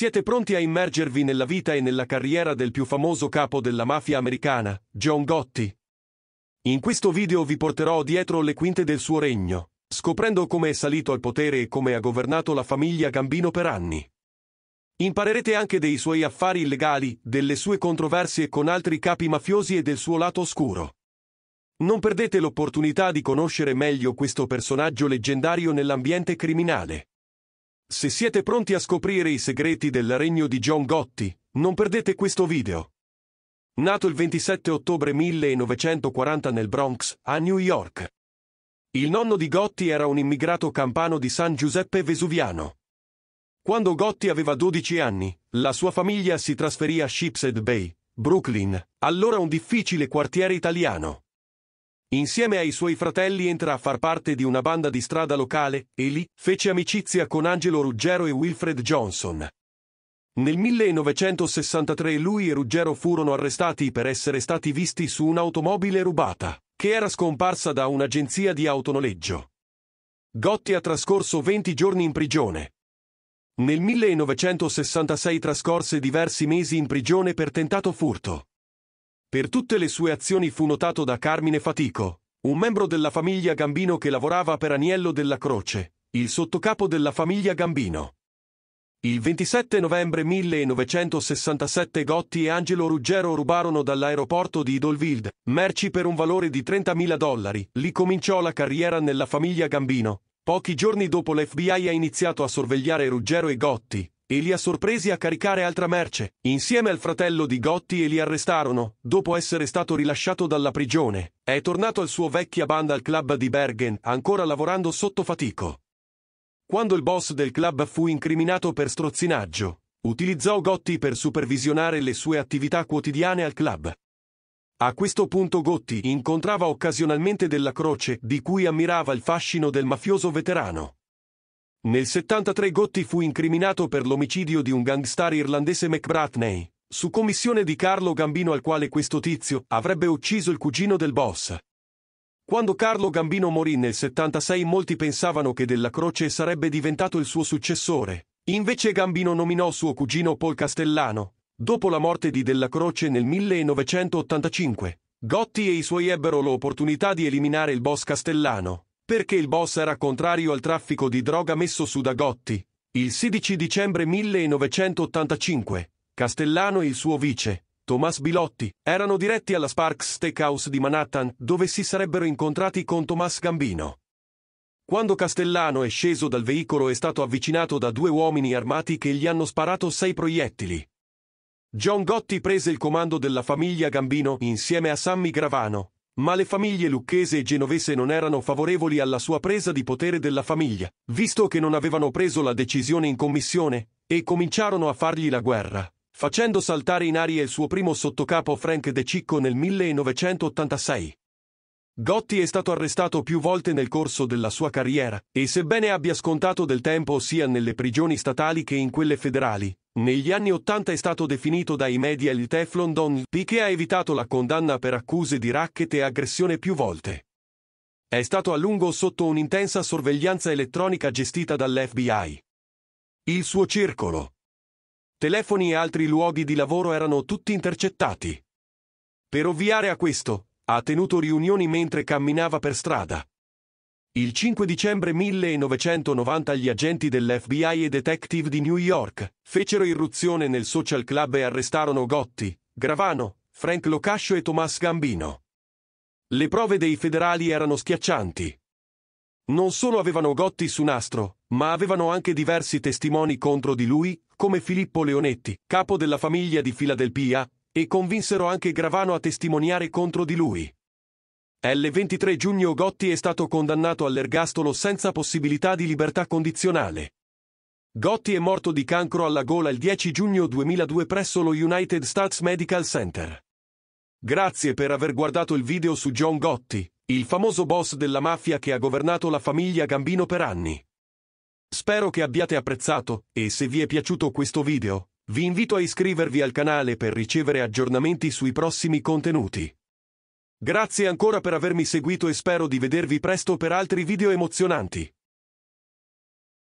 Siete pronti a immergervi nella vita e nella carriera del più famoso capo della mafia americana, John Gotti? In questo video vi porterò dietro le quinte del suo regno, scoprendo come è salito al potere e come ha governato la famiglia Gambino per anni. Imparerete anche dei suoi affari illegali, delle sue controversie con altri capi mafiosi e del suo lato oscuro. Non perdete l'opportunità di conoscere meglio questo personaggio leggendario nell'ambiente criminale. Se siete pronti a scoprire i segreti del regno di John Gotti, non perdete questo video. Nato il 27 ottobre 1940 nel Bronx, a New York. Il nonno di Gotti era un immigrato campano di San Giuseppe Vesuviano. Quando Gotti aveva 12 anni, la sua famiglia si trasferì a Shipshead Bay, Brooklyn, allora un difficile quartiere italiano. Insieme ai suoi fratelli entra a far parte di una banda di strada locale e lì fece amicizia con Angelo Ruggero e Wilfred Johnson. Nel 1963 lui e Ruggero furono arrestati per essere stati visti su un'automobile rubata, che era scomparsa da un'agenzia di autonoleggio. Gotti ha trascorso 20 giorni in prigione. Nel 1966 trascorse diversi mesi in prigione per tentato furto. Per tutte le sue azioni fu notato da Carmine Fatico, un membro della famiglia Gambino che lavorava per Aniello della Croce, il sottocapo della famiglia Gambino. Il 27 novembre 1967 Gotti e Angelo Ruggero rubarono dall'aeroporto di Idolwild merci per un valore di 30.000 dollari. Lì cominciò la carriera nella famiglia Gambino. Pochi giorni dopo l'FBI ha iniziato a sorvegliare Ruggero e Gotti, e li ha sorpresi a caricare altra merce. Insieme al fratello di Gotti e li arrestarono, dopo essere stato rilasciato dalla prigione. È tornato al suo vecchia banda al club di Bergen, ancora lavorando sotto fatico. Quando il boss del club fu incriminato per strozzinaggio, utilizzò Gotti per supervisionare le sue attività quotidiane al club. A questo punto Gotti incontrava occasionalmente della croce di cui ammirava il fascino del mafioso veterano. Nel 73 Gotti fu incriminato per l'omicidio di un gangster irlandese McBratney, su commissione di Carlo Gambino al quale questo tizio avrebbe ucciso il cugino del boss. Quando Carlo Gambino morì nel 76 molti pensavano che Della Croce sarebbe diventato il suo successore, invece Gambino nominò suo cugino Paul Castellano. Dopo la morte di Della Croce nel 1985, Gotti e i suoi ebbero l'opportunità di eliminare il boss Castellano, perché il boss era contrario al traffico di droga messo su da Gotti. Il 16 dicembre 1985, Castellano e il suo vice, Tomas Bilotti, erano diretti alla Sparks Steakhouse di Manhattan dove si sarebbero incontrati con Tomas Gambino. Quando Castellano è sceso dal veicolo è stato avvicinato da due uomini armati che gli hanno sparato sei proiettili. John Gotti prese il comando della famiglia Gambino insieme a Sammy Gravano, ma le famiglie lucchese e genovese non erano favorevoli alla sua presa di potere della famiglia, visto che non avevano preso la decisione in commissione, e cominciarono a fargli la guerra, facendo saltare in aria il suo primo sottocapo Frank De Cicco nel 1986. Gotti è stato arrestato più volte nel corso della sua carriera, e sebbene abbia scontato del tempo sia nelle prigioni statali che in quelle federali, negli anni Ottanta è stato definito dai media il Teflon Don che ha evitato la condanna per accuse di racket e aggressione più volte. È stato a lungo sotto un'intensa sorveglianza elettronica gestita dall'FBI. Il suo circolo. Telefoni e altri luoghi di lavoro erano tutti intercettati. Per ovviare a questo, ha tenuto riunioni mentre camminava per strada. Il 5 dicembre 1990 gli agenti dell'FBI e detective di New York fecero irruzione nel social club e arrestarono Gotti, Gravano, Frank Locascio e Tomas Gambino. Le prove dei federali erano schiaccianti. Non solo avevano Gotti su nastro, ma avevano anche diversi testimoni contro di lui, come Filippo Leonetti, capo della famiglia di Filadelfia, e convinsero anche Gravano a testimoniare contro di lui. L23 giugno Gotti è stato condannato all'ergastolo senza possibilità di libertà condizionale. Gotti è morto di cancro alla gola il 10 giugno 2002 presso lo United States Medical Center. Grazie per aver guardato il video su John Gotti, il famoso boss della mafia che ha governato la famiglia Gambino per anni. Spero che abbiate apprezzato, e se vi è piaciuto questo video, vi invito a iscrivervi al canale per ricevere aggiornamenti sui prossimi contenuti. Grazie ancora per avermi seguito e spero di vedervi presto per altri video emozionanti.